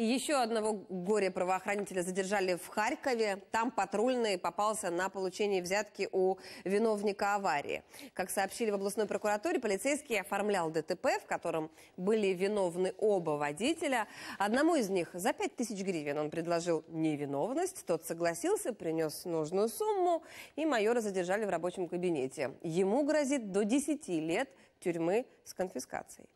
И еще одного горе-правоохранителя задержали в Харькове. Там патрульный попался на получение взятки у виновника аварии. Как сообщили в областной прокуратуре, полицейский оформлял ДТП, в котором были виновны оба водителя. Одному из них за 5000 гривен он предложил невиновность. Тот согласился, принес нужную сумму, и майора задержали в рабочем кабинете. Ему грозит до 10 лет тюрьмы с конфискацией.